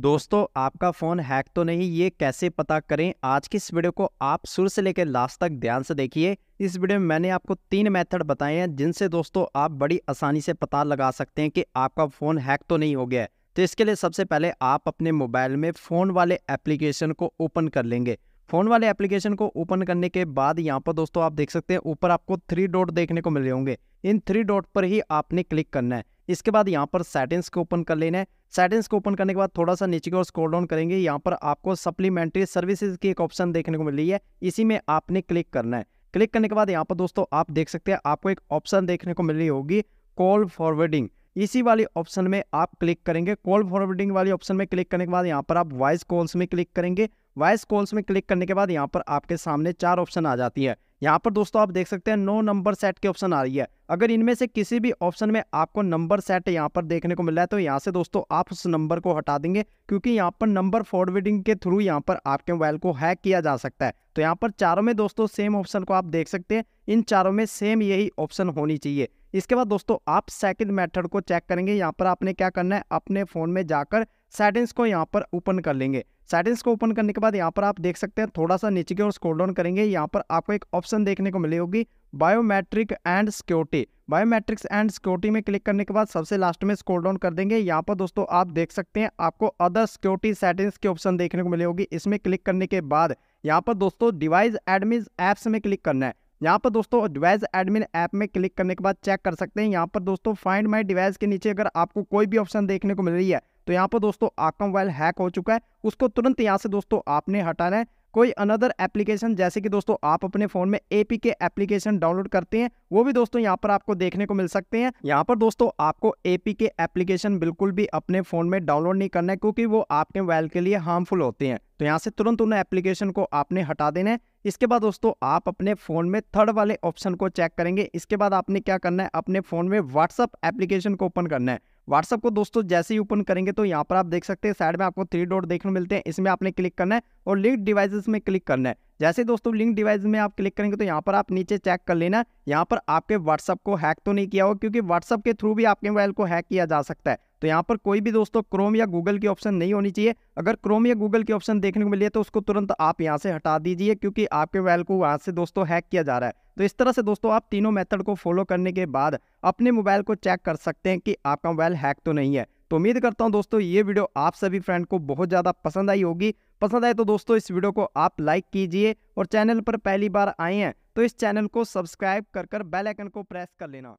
दोस्तों आपका phone hack तो नहीं ये कैसे पता करें आज की इस वीडियो को आप शुरू से लेकर लास्ट तक ध्यान से देखिए इस वीडियो में मैंने आपको तीन मेथड बताए हैं जिनसे दोस्तों आप बड़ी आसानी से पता लगा सकते हैं कि आपका फ़ोन हैक तो नहीं हो गया है तो इसके लिए सबसे पहले आप अपने मोबाइल में फ़ोन वाले एप्लीकेशन को ओपन कर लेंगे फ़ोन वाले एप्लीकेशन को ओपन करने के बाद यहाँ पर दोस्तों आप देख सकते हैं ऊपर आपको थ्री डॉट देखने को मिले होंगे इन थ्री डॉट पर ही आपने क्लिक करना है इसके बाद यहाँ पर सेटिंग्स को ओपन कर लेना है सेटिंग्स को ओपन करने के बाद थोड़ा सा नीचे की ओर स्क्रॉल डाउन करेंगे यहाँ पर आपको सप्लीमेंट्री सर्विसेज की एक ऑप्शन देखने को मिल रही है इसी में आपने क्लिक करना है क्लिक करने के बाद यहाँ पर दोस्तों आप देख सकते हैं आपको एक ऑप्शन देखने को मिल रही होगी कॉल फॉरवर्डिंग इसी वाली ऑप्शन में आप क्लिक करेंगे कॉल फॉरवर्डिंग वाली ऑप्शन में क्लिक करने के बाद यहाँ पर आप वॉइस कॉल्स में क्लिक करेंगे वॉइस कॉल्स में क्लिक करने के बाद यहाँ पर आपके सामने चार ऑप्शन आ जाती है यहाँ पर दोस्तों आप देख सकते हैं नो नंबर सेट की ऑप्शन आ रही है अगर इनमें से किसी भी ऑप्शन में आपको नंबर सेट यहाँ पर देखने को मिल रहा है तो यहाँ से दोस्तों आप उस नंबर को हटा देंगे क्योंकि यहाँ पर नंबर फॉरवर्डिंग के थ्रू यहाँ पर आपके मोबाइल को हैक किया जा सकता है तो यहाँ पर चारों में दोस्तों सेम ऑप्शन को आप देख सकते हैं इन चारों में सेम यही ऑप्शन होनी चाहिए इसके बाद दोस्तों आप सेकंड मेथड को चेक करेंगे यहाँ पर आपने क्या करना है अपने फ़ोन में जाकर सेटिंग्स को यहाँ पर ओपन कर लेंगे सेटिंग्स को ओपन करने के बाद यहाँ पर आप देख सकते हैं थोड़ा सा नीचे की ओर स्क्रॉल डाउन करेंगे यहाँ पर आपको एक ऑप्शन देखने को मिली होगी biometric and security biometrics and security में क्लिक करने के बाद सबसे लास्ट में स्क्रॉल डाउन कर देंगे यहाँ पर दोस्तों आप देख सकते हैं आपको अदर सिक्योरिटी सेटिंग्स की ऑप्शन देखने को मिली होगी इसमें क्लिक करने के बाद यहाँ पर दोस्तों डिवाइस एडमिन ऐप्स में क्लिक करना है यहाँ पर दोस्तों डिवाइस एडमिन ऐप में क्लिक करने के बाद चेक कर सकते हैं यहाँ पर दोस्तों फाइंड माई डिवाइस के नीचे अगर आपको कोई भी ऑप्शन देखने को मिल रही है तो यहाँ पर दोस्तों आपका मोबाइल हैक हो चुका है उसको तुरंत यहाँ से दोस्तों आपने हटाना है कोई अनदर एप्लीकेशन जैसे कि दोस्तों आप अपने फोन में एपी के एप्लीकेशन डाउनलोड करते हैं वो भी दोस्तों यहाँ पर आपको देखने को मिल सकते हैं यहाँ पर दोस्तों आपको एपी के एप्लीकेशन बिल्कुल भी अपने फोन में डाउनलोड नहीं करना है क्योंकि वो आपके मोबाइल के लिए हार्मफुल होते हैं तो यहाँ से तुरंत उन एप्लीकेशन को आपने हटा देना है इसके बाद दोस्तों आप अपने फ़ोन में थर्ड वाले ऑप्शन को चेक करेंगे इसके बाद आपने क्या करना है अपने फ़ोन में व्हाट्सअप एप्लीकेशन को ओपन करना है व्हाट्सअप को दोस्तों जैसे ही ओपन करेंगे तो यहाँ पर आप देख सकते हैं साइड में आपको थ्री डॉट देखने मिलते हैं इसमें आपने क्लिक करना है और लिंक डिवाइसेस में क्लिक करना है जैसे दोस्तों लिंक डिवाइस में आप क्लिक करेंगे तो यहाँ पर आप नीचे चेक कर लेना यहाँ पर आपके व्हाट्सअप को हैक तो नहीं किया होगा क्योंकि व्हाट्सअप के थ्रू भी आपके मोबाइल को हैक किया जा सकता है तो यहाँ पर कोई भी दोस्तों क्रोम या गूगल की ऑप्शन नहीं होनी चाहिए अगर क्रोम या गूगल की ऑप्शन देखने को मिली है तो उसको तुरंत आप यहाँ से हटा दीजिए क्योंकि आपके मोबाइल को वहाँ से दोस्तों हैक किया जा रहा है तो इस तरह से दोस्तों आप तीनों मेथड को फॉलो करने के बाद अपने मोबाइल को चेक कर सकते हैं कि आपका मोबाइल हैक तो नहीं है तो उम्मीद करता हूं दोस्तों ये वीडियो आप सभी फ्रेंड को बहुत ज़्यादा पसंद आई होगी पसंद आए तो दोस्तों इस वीडियो को आप लाइक कीजिए और चैनल पर पहली बार आए हैं तो इस चैनल को सब्सक्राइब कर कर बेलाइकन को प्रेस कर लेना